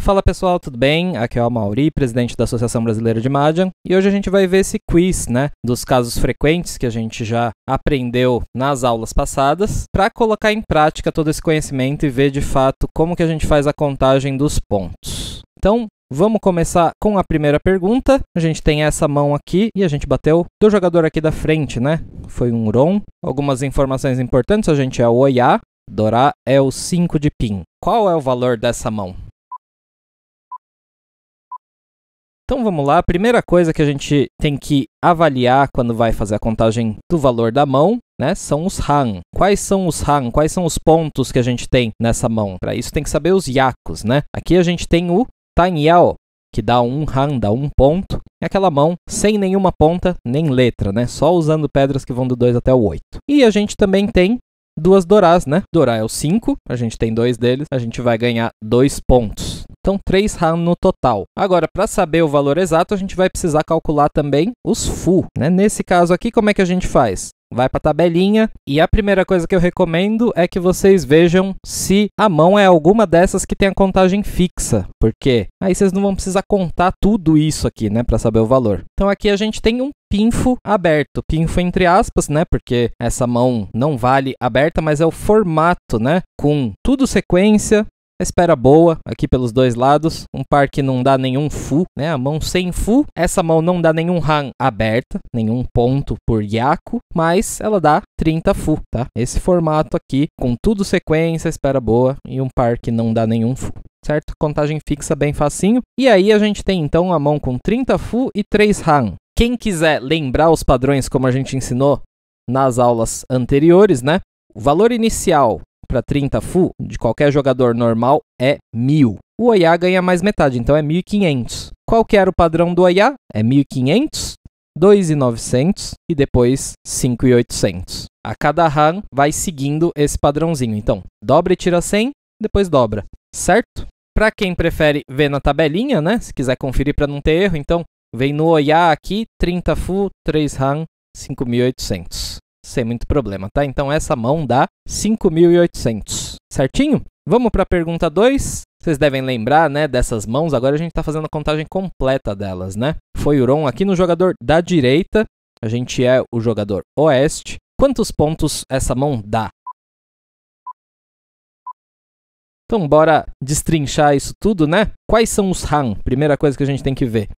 Fala pessoal, tudo bem? Aqui é o Mauri, presidente da Associação Brasileira de Mahjong, e hoje a gente vai ver esse quiz, né, dos casos frequentes que a gente já aprendeu nas aulas passadas, para colocar em prática todo esse conhecimento e ver de fato como que a gente faz a contagem dos pontos. Então, Vamos começar com a primeira pergunta. A gente tem essa mão aqui e a gente bateu do jogador aqui da frente, né? Foi um Ron. Algumas informações importantes: a gente é o Oiá, Dorá é o 5 de Pin. Qual é o valor dessa mão? Então vamos lá, a primeira coisa que a gente tem que avaliar quando vai fazer a contagem do valor da mão, né, são os han. Quais são os han? Quais são os pontos que a gente tem nessa mão? Para isso tem que saber os yakus, né? Aqui a gente tem o tanyao, que dá um han, dá um ponto. É aquela mão sem nenhuma ponta nem letra, né? Só usando pedras que vão do 2 até o 8. E a gente também tem duas dorás, né? Dorá é o 5, a gente tem dois deles, a gente vai ganhar dois pontos. Então, 3 RAM no total. Agora, para saber o valor exato, a gente vai precisar calcular também os FU. Né? Nesse caso aqui, como é que a gente faz? Vai para a tabelinha e a primeira coisa que eu recomendo é que vocês vejam se a mão é alguma dessas que tem a contagem fixa, porque aí vocês não vão precisar contar tudo isso aqui, né, para saber o valor. Então aqui a gente tem um pinfo aberto, pinfo entre aspas, né, porque essa mão não vale aberta, mas é o formato, né, com tudo sequência, espera boa aqui pelos dois lados. Um par que não dá nenhum full, né? A mão sem full. Essa mão não dá nenhum ran aberta, nenhum ponto por Yaku, mas ela dá 30 full, tá? Esse formato aqui, com tudo sequência, espera boa e um par que não dá nenhum full certo? Contagem fixa bem facinho. E aí a gente tem então a mão com 30 fu e 3 ran. Quem quiser lembrar os padrões como a gente ensinou nas aulas anteriores, né? O valor inicial para 30 full de qualquer jogador normal é 1.000. O OIA ganha mais metade, então é 1.500. Qual que era o padrão do OIA? É 1.500, 2.900 e depois 5.800. A cada RAM vai seguindo esse padrãozinho. Então, dobra e tira 100, depois dobra, certo? Para quem prefere ver na tabelinha, né? Se quiser conferir para não ter erro, então vem no OIA aqui, 30 full, 3 RAM, 5.800 sem muito problema, tá? Então essa mão dá 5.800, certinho? Vamos para a pergunta 2. Vocês devem lembrar, né, dessas mãos. Agora a gente está fazendo a contagem completa delas, né? Foi Uron aqui no jogador da direita. A gente é o jogador oeste. Quantos pontos essa mão dá? Então bora destrinchar isso tudo, né? Quais são os Han? Primeira coisa que a gente tem que ver.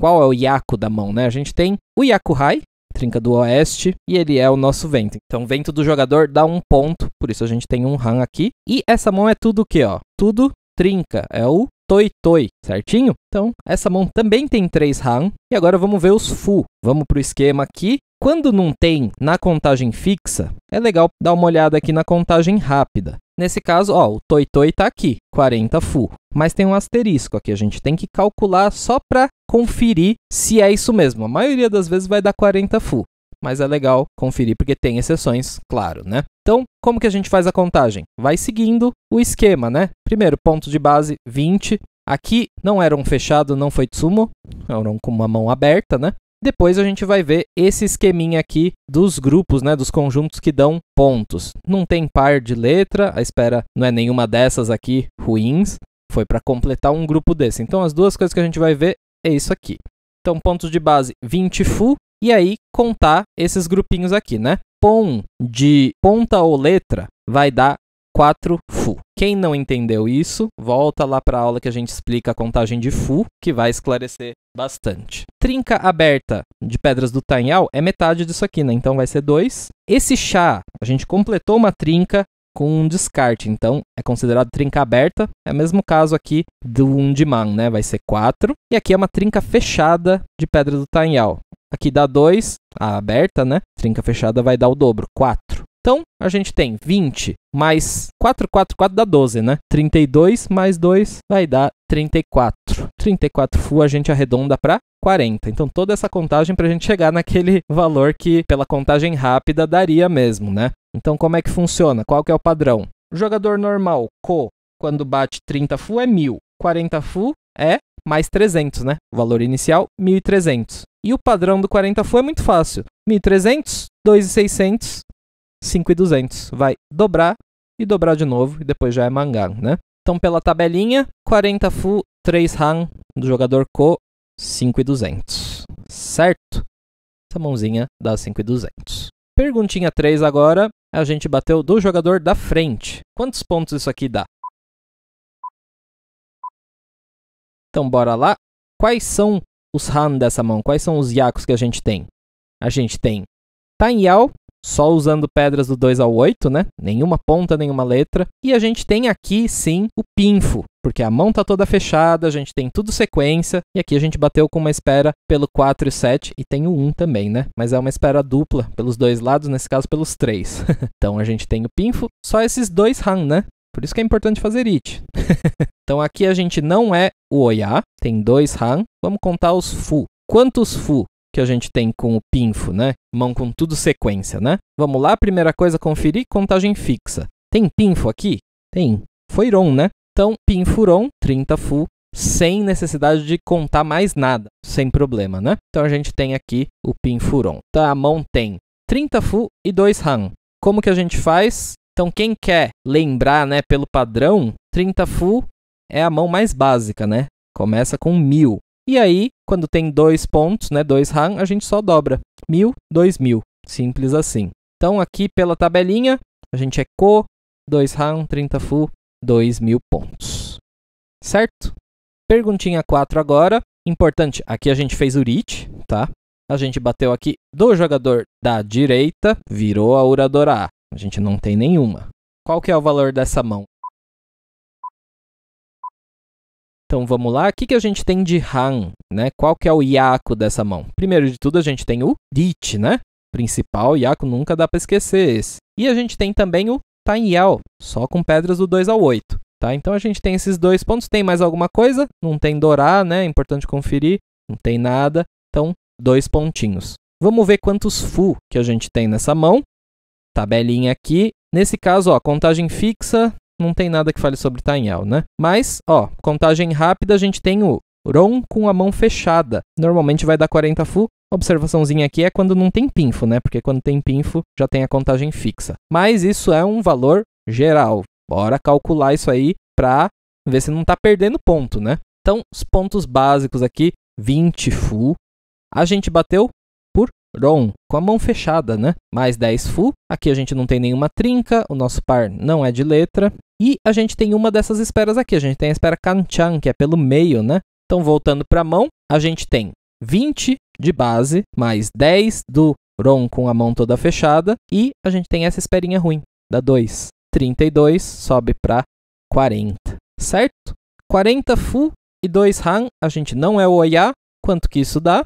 Qual é o Yaku da mão, né? A gente tem o Yakuhai, Trinca do Oeste, e ele é o nosso vento. Então, vento do jogador dá um ponto, por isso a gente tem um han aqui. E essa mão é tudo o que, ó? Tudo trinca, é o toi toi, certinho? Então, essa mão também tem três han E agora vamos ver os fu. Vamos pro esquema aqui. Quando não tem na contagem fixa, é legal dar uma olhada aqui na contagem rápida. Nesse caso, ó, o toi toi está aqui, 40 full, mas tem um asterisco aqui, a gente tem que calcular só para conferir se é isso mesmo. A maioria das vezes vai dar 40 full, mas é legal conferir porque tem exceções, claro, né? Então, como que a gente faz a contagem? Vai seguindo o esquema, né? Primeiro, ponto de base 20, Aqui não era um fechado, não foi Tsumo, um com uma mão aberta, né? Depois a gente vai ver esse esqueminha aqui dos grupos, né, dos conjuntos que dão pontos. Não tem par de letra, a espera não é nenhuma dessas aqui ruins, foi para completar um grupo desse. Então as duas coisas que a gente vai ver é isso aqui. Então pontos de base 20 full e aí contar esses grupinhos aqui, né? Pon de ponta ou letra vai dar 4 FU. Quem não entendeu isso, volta lá para a aula que a gente explica a contagem de FU, que vai esclarecer bastante. Trinca aberta de pedras do tanhal é metade disso aqui, né? Então vai ser 2. Esse chá, a gente completou uma trinca com um descarte, então é considerado trinca aberta. É o mesmo caso aqui do Undiman, né? Vai ser 4. E aqui é uma trinca fechada de pedra do tanhal. Aqui dá 2, a aberta, né? Trinca fechada vai dar o dobro, 4. Então, a gente tem 20 mais 4, 4, 4 dá 12, né? 32 mais 2 vai dar 34. 34 full a gente arredonda para 40. Então, toda essa contagem para a gente chegar naquele valor que, pela contagem rápida, daria mesmo, né? Então, como é que funciona? Qual que é o padrão? O jogador normal, Co, quando bate 30 full é 1.000. 40 full é mais 300, né? O valor inicial, 1.300. E o padrão do 40 full é muito fácil. 1.300, 2.600, 5,200. Vai dobrar e dobrar de novo, e depois já é mangá, né? Então, pela tabelinha, 40 full, 3 han do jogador Ko, 5,200. Certo? Essa mãozinha dá 5,200. Perguntinha 3 agora, a gente bateu do jogador da frente. Quantos pontos isso aqui dá? Então, bora lá. Quais são os Han dessa mão? Quais são os Yakos que a gente tem? A gente tem Tan Yao, só usando pedras do 2 ao 8, né? Nenhuma ponta, nenhuma letra. E a gente tem aqui sim o pinfo, porque a mão tá toda fechada, a gente tem tudo sequência, e aqui a gente bateu com uma espera pelo 4 e 7, e tem o 1 também, né? Mas é uma espera dupla, pelos dois lados, nesse caso pelos três. então a gente tem o pinfo, só esses dois han, né? Por isso que é importante fazer it. então aqui a gente não é o oiá, tem dois han. Vamos contar os fu. Quantos fu? que a gente tem com o pinfo, né? Mão com tudo sequência, né? Vamos lá, primeira coisa, conferir contagem fixa. Tem pinfo aqui? Tem. Foi ron, né? Então, pinfuron, 30 fu, sem necessidade de contar mais nada, sem problema, né? Então a gente tem aqui o pinfuron. Então a mão tem 30 fu e 2 han. Como que a gente faz? Então quem quer lembrar, né, pelo padrão, 30 fu é a mão mais básica, né? Começa com 1000. E aí, quando tem dois pontos, né, dois RAM, a gente só dobra. Mil, dois mil. Simples assim. Então, aqui pela tabelinha, a gente é co, 2 RAM, 30 full, dois mil pontos. Certo? Perguntinha 4 agora. Importante, aqui a gente fez o reach, tá? A gente bateu aqui do jogador da direita, virou a uradora A. A gente não tem nenhuma. Qual que é o valor dessa mão? Então vamos lá, o que, que a gente tem de Han, né? Qual que é o iaco dessa mão? Primeiro de tudo a gente tem o DIT, né? Principal, iaco nunca dá para esquecer esse. E a gente tem também o tainial, só com pedras do 2 ao 8. Tá? Então a gente tem esses dois pontos. Tem mais alguma coisa? Não tem Dorá, né? É importante conferir. Não tem nada. Então, dois pontinhos. Vamos ver quantos Fu que a gente tem nessa mão. Tabelinha aqui. Nesse caso, ó, contagem fixa não tem nada que fale sobre Tainhal, né? Mas, ó, contagem rápida, a gente tem o Ron com a mão fechada. Normalmente vai dar 40 fu. Observaçãozinha aqui é quando não tem pinfo, né? Porque quando tem pinfo, já tem a contagem fixa. Mas isso é um valor geral. Bora calcular isso aí para ver se não tá perdendo ponto, né? Então, os pontos básicos aqui, 20 fu. A gente bateu Ron com a mão fechada, né? Mais 10 Fu. Aqui a gente não tem nenhuma trinca, o nosso par não é de letra. E a gente tem uma dessas esperas aqui. A gente tem a espera Kanchan, que é pelo meio, né? Então, voltando para a mão, a gente tem 20 de base, mais 10 do Ron com a mão toda fechada. E a gente tem essa esperinha ruim, da 2. 32 sobe para 40, certo? 40 Fu e 2 Han, a gente não é o Oiá. Quanto que isso dá?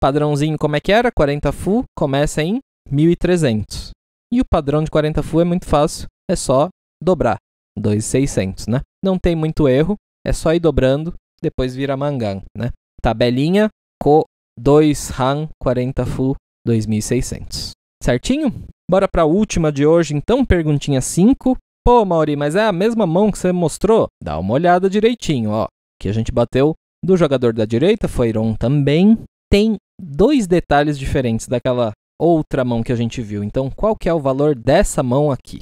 Padrãozinho como é que era? 40 full começa em 1300. E o padrão de 40 full é muito fácil, é só dobrar. 2,600, né? Não tem muito erro, é só ir dobrando, depois vira mangan, né? Tabelinha co 2 RAM 40 full 2600. Certinho? Bora para a última de hoje, então, perguntinha 5. Pô, Mauri, mas é a mesma mão que você mostrou? Dá uma olhada direitinho, ó. Que a gente bateu do jogador da direita, foi Iron também. Tem dois detalhes diferentes daquela outra mão que a gente viu. Então, qual que é o valor dessa mão aqui?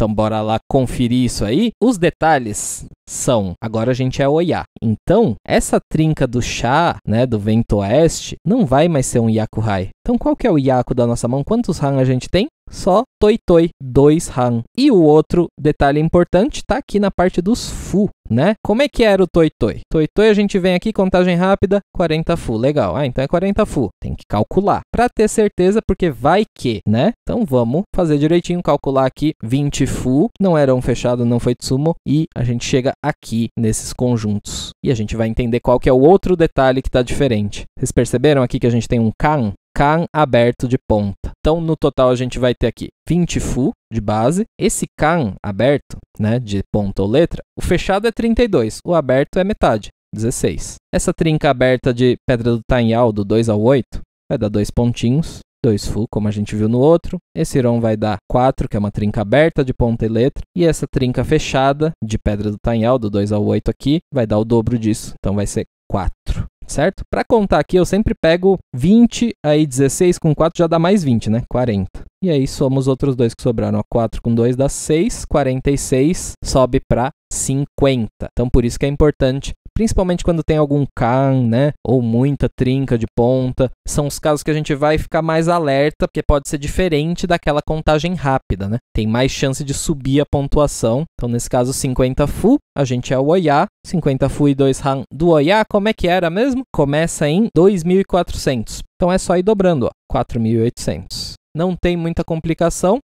Então bora lá conferir isso aí. Os detalhes são, agora a gente é o Oiá. Então, essa trinca do chá, né, do vento oeste, não vai mais ser um hai. Então qual que é o Yaku da nossa mão? Quantos Han a gente tem? só Toi Toi 2 Han. E o outro detalhe importante tá aqui na parte dos Fu, né? Como é que era o Toi Toi? Toi Toi a gente vem aqui, contagem rápida, 40 Fu, legal. Ah, então é 40 Fu, tem que calcular. Para ter certeza, porque vai que, né? Então vamos fazer direitinho, calcular aqui 20 Fu, não era um fechado, não foi Tsumo, e a gente chega aqui nesses conjuntos. E a gente vai entender qual que é o outro detalhe que tá diferente. Vocês perceberam aqui que a gente tem um Kan can aberto de ponta. Então, no total, a gente vai ter aqui 20 fu de base. Esse can aberto, né, de ponta ou letra, o fechado é 32, o aberto é metade, 16. Essa trinca aberta de pedra do tanhal, do 2 ao 8, vai dar dois pontinhos. 2 Fu, como a gente viu no outro. Esse Ron vai dar 4, que é uma trinca aberta de ponta e letra. E essa trinca fechada de pedra do tanhal, do 2 ao 8 aqui, vai dar o dobro disso. Então vai ser 4 certo? Para contar aqui, eu sempre pego 20, aí 16 com 4 já dá mais 20, né? 40. E aí somos os outros dois que sobraram. 4 com 2 dá 6, 46 sobe para 50. Então por isso que é importante principalmente quando tem algum can, né, ou muita trinca de ponta, são os casos que a gente vai ficar mais alerta, porque pode ser diferente daquela contagem rápida, né? Tem mais chance de subir a pontuação. Então, nesse caso, 50 fu, a gente é o oiá, 50 fu e 2 han do oiá, como é que era mesmo? Começa em 2400. Então é só ir dobrando, ó, 4800. Não tem muita complicação,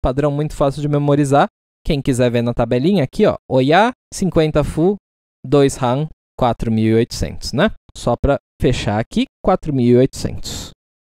padrão muito fácil de memorizar. Quem quiser ver na tabelinha aqui, ó, oiá, 50 fu, 2 RAM 4800, né? Só para fechar aqui, 4800.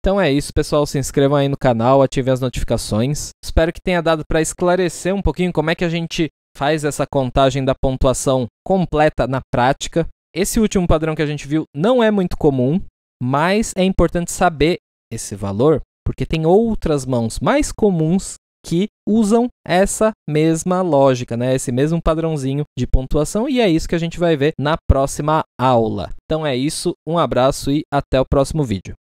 Então é isso, pessoal. Se inscrevam aí no canal, ativem as notificações. Espero que tenha dado para esclarecer um pouquinho como é que a gente faz essa contagem da pontuação completa na prática. Esse último padrão que a gente viu não é muito comum, mas é importante saber esse valor porque tem outras mãos mais comuns que usam essa mesma lógica, né? esse mesmo padrãozinho de pontuação, e é isso que a gente vai ver na próxima aula. Então é isso, um abraço e até o próximo vídeo.